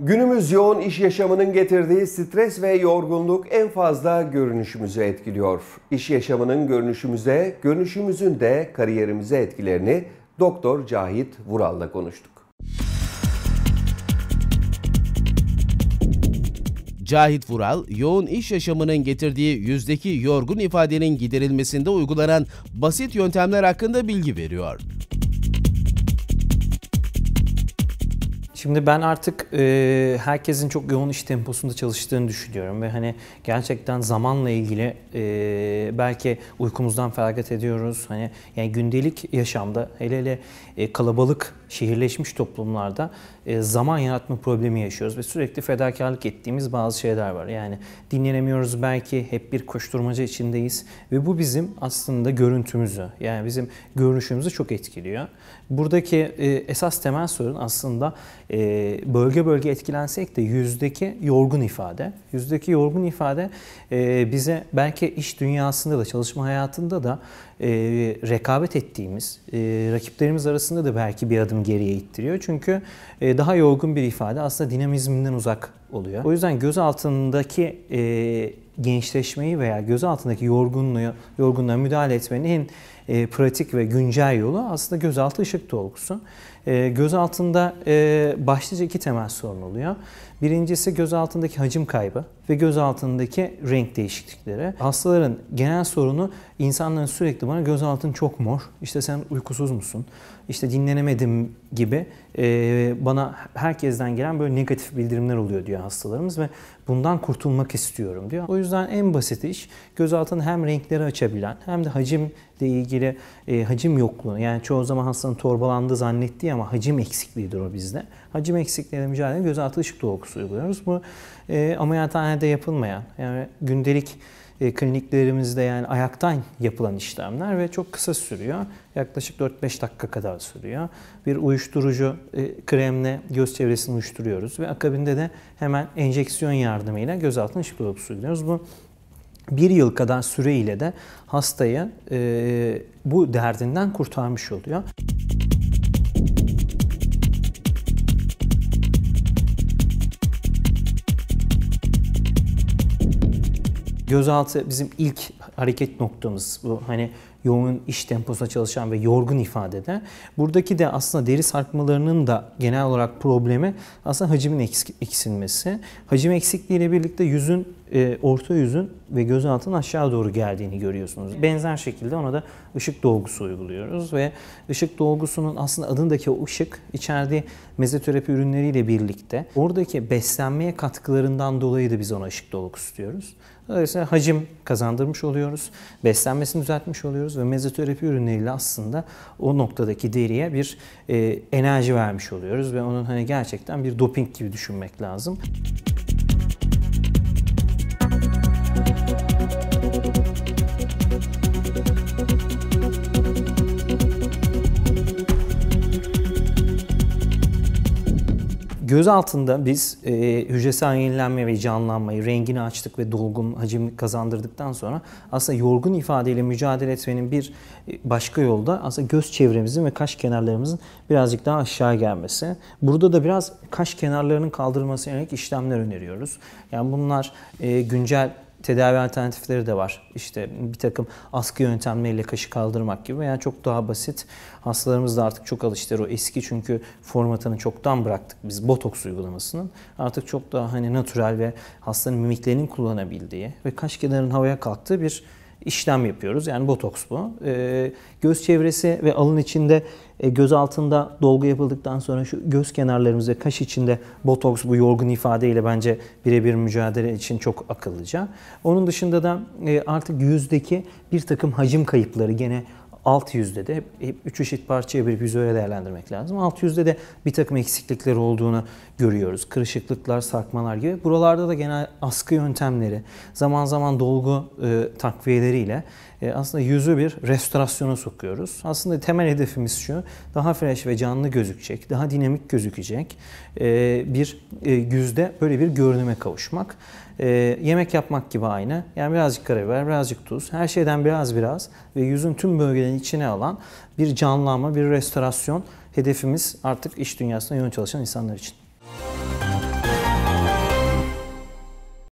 Günümüz yoğun iş yaşamının getirdiği stres ve yorgunluk en fazla görünüşümüzü etkiliyor. İş yaşamının görünüşümüze, görünüşümüzün de kariyerimize etkilerini Doktor Cahit Vural'la konuştuk. Cahit Vural, yoğun iş yaşamının getirdiği yüzdeki yorgun ifadenin giderilmesinde uygulanan basit yöntemler hakkında bilgi veriyor. Şimdi ben artık e, herkesin çok yoğun iş temposunda çalıştığını düşünüyorum ve hani gerçekten zamanla ilgili e, belki uykumuzdan feragat ediyoruz. Hani yani gündelik yaşamda hele hele e, kalabalık şehirleşmiş toplumlarda e, zaman yaratma problemi yaşıyoruz ve sürekli fedakarlık ettiğimiz bazı şeyler var. Yani dinlenemiyoruz belki hep bir koşturmaca içindeyiz ve bu bizim aslında görüntümüzü yani bizim görünüşümüzü çok etkiliyor. Buradaki e, esas temel sorun aslında e, bölge bölge etkilensek de yüzdeki yorgun ifade, yüzdeki yorgun ifade e, bize belki iş dünyasında da çalışma hayatında da e, rekabet ettiğimiz rakiplerimiz arasında da belki bir adım geriye ittiriyor. Çünkü daha yorgun bir ifade aslında dinamizminden uzak oluyor. O yüzden göz altındaki gençleşmeyi veya göz altındaki yorgunluğu, yorgunluğa müdahale etmenin en e, pratik ve güncel yolu aslında gözaltı ışık dolgusu. E, göz altında e, başlıca iki temel sorun oluyor. Birincisi göz altındaki hacim kaybı ve göz altındaki renk değişiklikleri. Hastaların genel sorunu insanların sürekli bana göz altın çok mor, işte sen uykusuz musun, işte dinlenemedim gibi e, bana herkesten gelen böyle negatif bildirimler oluyor diyor hastalarımız ve bundan kurtulmak istiyorum diyor. O yüzden en basit iş gözaltının hem renkleri açabilen hem de hacimle ilgili e, hacim yokluğunu yani çoğu zaman hastanın torbalandığı zannettiği ama hacim eksikliğidir o bizde. Hacim eksikliğiyle mücadele gözaltı ışık dolgusu uyguluyoruz. Bu e, ameliyathanede yapılmayan yani gündelik e, kliniklerimizde yani ayaktan yapılan işlemler ve çok kısa sürüyor. Yaklaşık 4-5 dakika kadar sürüyor. Bir uyuşturucu e, kremle göz çevresini uyuşturuyoruz ve akabinde de hemen enjeksiyon yardımıyla gözaltına ışık dolapısı uyguluyoruz. Bu bir yıl kadar süreyle de hastayı e, bu derdinden kurtarmış oluyor. gözaltı bizim ilk hareket noktamız. Bu hani yoğun iş temposuna çalışan ve yorgun ifade eder. Buradaki de aslında deri sarkmalarının da genel olarak problemi aslında hacimin eksilmesi. Hacim eksikliğiyle birlikte yüzün e, orta yüzün ve göz gözaltın aşağı doğru geldiğini görüyorsunuz. Benzer şekilde ona da ışık dolgusu uyguluyoruz ve ışık dolgusunun aslında adındaki o ışık içerdiği mezoterapi ürünleriyle birlikte oradaki beslenmeye katkılarından dolayı da biz ona ışık dolgusu diyoruz. Dolayısıyla hacim kazandırmış oluyoruz, beslenmesini düzeltmiş oluyoruz ve mezoterapi ürünleriyle aslında o noktadaki deriye bir e, enerji vermiş oluyoruz ve onun hani gerçekten bir doping gibi düşünmek lazım. Göz altında biz e, hücresel yenilenme ve canlanmayı, rengini açtık ve dolgun hacim kazandırdıktan sonra aslında yorgun ifadeyle mücadele etmenin bir e, başka yolu da aslında göz çevremizin ve kaş kenarlarımızın birazcık daha aşağı gelmesi. Burada da biraz kaş kenarlarının kaldırılması yönelik işlemler öneriyoruz. Yani bunlar e, güncel tedavi alternatifleri de var. İşte bir takım askı yöntemleriyle kaşı kaldırmak gibi veya yani çok daha basit. Hastalarımız da artık çok alıştılar. O eski çünkü formatını çoktan bıraktık biz botoks uygulamasının. Artık çok daha hani natürel ve hastanın mimiklerinin kullanabildiği ve kaş kenarının havaya kalktığı bir işlem yapıyoruz. Yani botoks bu. E, göz çevresi ve alın içinde e, göz altında dolgu yapıldıktan sonra şu göz kenarlarımızda kaş içinde botoks bu yorgun ifadeyle bence birebir mücadele için çok akıllıca. Onun dışında da e, artık yüzdeki bir takım hacim kayıpları gene alt yüzde de hep, hep üç eşit parçaya bir yüz öyle değerlendirmek lazım. Alt yüzde de bir takım eksiklikler olduğunu görüyoruz. Kırışıklıklar, sarkmalar gibi. Buralarda da genel askı yöntemleri, zaman zaman dolgu e, takviyeleriyle e, aslında yüzü bir restorasyona sokuyoruz. Aslında temel hedefimiz şu, daha fresh ve canlı gözükecek, daha dinamik gözükecek e, bir e, yüzde böyle bir görünüme kavuşmak. E, yemek yapmak gibi aynı. Yani birazcık karabiber, birazcık tuz, her şeyden biraz biraz ve yüzün tüm bölgelerine içine alan bir canlanma, bir restorasyon hedefimiz artık iş dünyasında yoğun çalışan insanlar için.